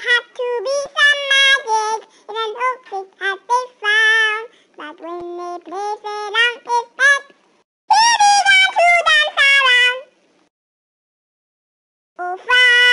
Have to be some magic in an old place as they But when they placed it on his back, he began to dance around. Oh, fun!